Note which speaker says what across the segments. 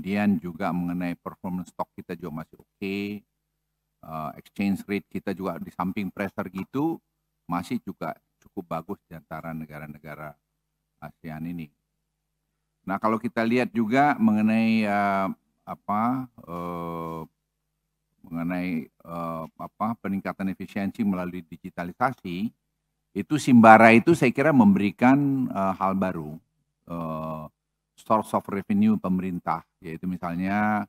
Speaker 1: kemudian juga mengenai performance stock kita juga masih oke, okay. uh, eh, exchange rate kita juga di samping pressure gitu masih juga cukup bagus di antara negara-negara ASEAN ini. Nah kalau kita lihat juga mengenai uh, apa uh, mengenai uh, apa peningkatan efisiensi melalui digitalisasi itu Simbara itu saya kira memberikan uh, hal baru source of revenue pemerintah, yaitu misalnya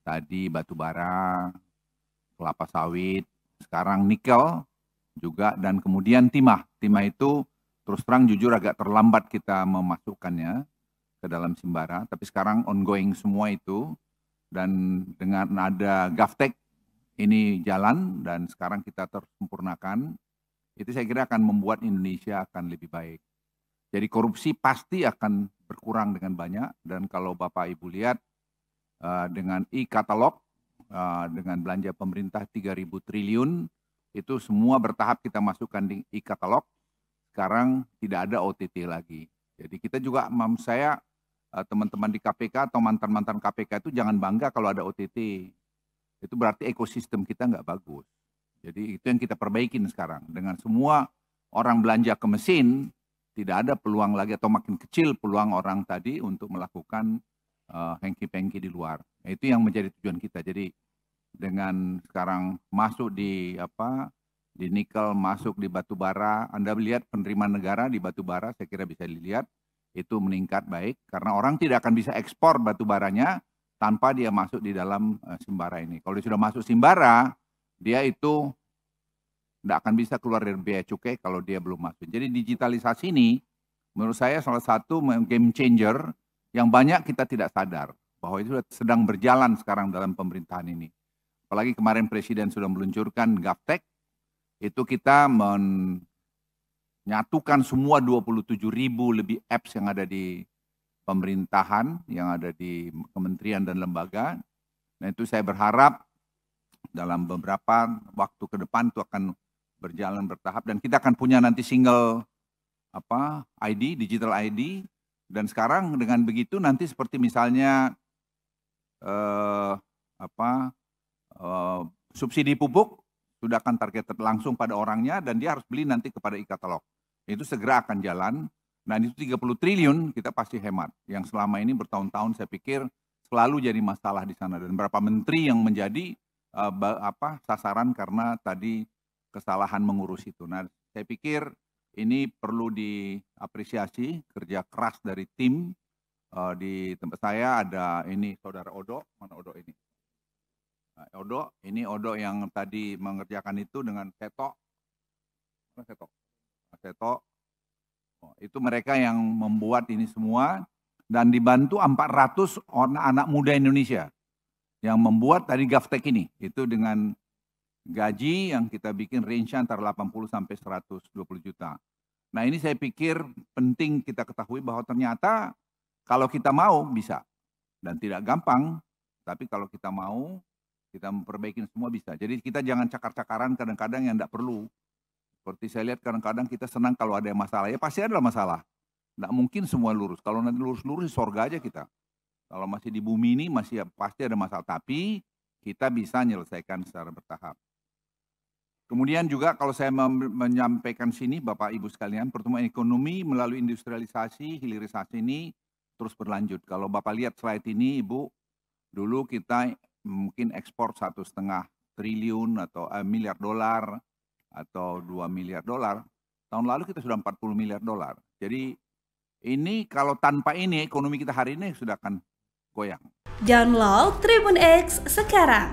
Speaker 1: tadi batu bara, kelapa sawit, sekarang nikel juga, dan kemudian timah. Timah itu terus terang jujur agak terlambat kita memasukkannya ke dalam Simbara, tapi sekarang ongoing semua itu, dan dengan ada GAFTEK ini jalan, dan sekarang kita terus sempurnakan, itu saya kira akan membuat Indonesia akan lebih baik. Jadi korupsi pasti akan berkurang dengan banyak dan kalau Bapak Ibu lihat eh, dengan e-katalog eh, dengan belanja pemerintah 3000 triliun itu semua bertahap kita masukkan di e-katalog. Sekarang tidak ada OTT lagi. Jadi kita juga mam saya eh, teman-teman di KPK atau mantan-mantan KPK itu jangan bangga kalau ada OTT. Itu berarti ekosistem kita nggak bagus. Jadi itu yang kita perbaikin sekarang dengan semua orang belanja ke mesin tidak ada peluang lagi atau makin kecil peluang orang tadi untuk melakukan eh, hengki-pengki di luar. Nah, itu yang menjadi tujuan kita. Jadi dengan sekarang masuk di apa di nikel, masuk di batu bara, Anda melihat penerimaan negara di batu bara saya kira bisa dilihat itu meningkat baik karena orang tidak akan bisa ekspor batu baranya tanpa dia masuk di dalam uh, eh, Simbara ini. Kalau dia sudah masuk Simbara, dia itu tidak akan bisa keluar dari biaya cukai kalau dia belum masuk. Jadi digitalisasi ini menurut saya salah satu game changer yang banyak kita tidak sadar bahwa itu sedang berjalan sekarang dalam pemerintahan ini. Apalagi kemarin Presiden sudah meluncurkan Gaptek, itu kita menyatukan semua 27 ribu lebih apps yang ada di pemerintahan, yang ada di kementerian dan lembaga. Nah itu saya berharap dalam beberapa waktu ke depan itu akan berjalan bertahap dan kita akan punya nanti single apa ID, digital ID dan sekarang dengan begitu nanti seperti misalnya eh, apa eh, subsidi pupuk sudah akan target langsung pada orangnya dan dia harus beli nanti kepada e-katalog. Itu segera akan jalan. Nah, itu 30 triliun kita pasti hemat. Yang selama ini bertahun-tahun saya pikir selalu jadi masalah di sana dan berapa menteri yang menjadi eh, apa sasaran karena tadi kesalahan mengurus itu. Nah, saya pikir ini perlu diapresiasi kerja keras dari tim uh, di tempat saya ada ini saudara Odo, mana Odo ini? Nah, Odo, ini Odo yang tadi mengerjakan itu dengan Seto. Mana Seto? Nah, Seto. Oh, itu mereka yang membuat ini semua dan dibantu 400 orang anak muda Indonesia yang membuat tadi gaftek ini itu dengan Gaji yang kita bikin range antara 80 sampai 120 juta. Nah ini saya pikir penting kita ketahui bahwa ternyata kalau kita mau bisa. Dan tidak gampang, tapi kalau kita mau, kita memperbaiki semua bisa. Jadi kita jangan cakar-cakaran kadang-kadang yang tidak perlu. Seperti saya lihat kadang-kadang kita senang kalau ada masalah. Ya pasti ada masalah. Tidak mungkin semua lurus. Kalau nanti lurus-lurus sorga aja kita. Kalau masih di bumi ini masih ya pasti ada masalah. Tapi kita bisa menyelesaikan secara bertahap. Kemudian juga kalau saya menyampaikan sini Bapak Ibu sekalian, pertumbuhan ekonomi melalui industrialisasi, hilirisasi ini terus berlanjut. Kalau Bapak lihat slide ini Ibu, dulu kita mungkin ekspor satu setengah triliun atau eh, miliar dolar atau 2 miliar dolar. Tahun lalu kita sudah 40 miliar dolar. Jadi ini kalau tanpa ini ekonomi kita hari ini sudah akan goyang. Download Tribun X sekarang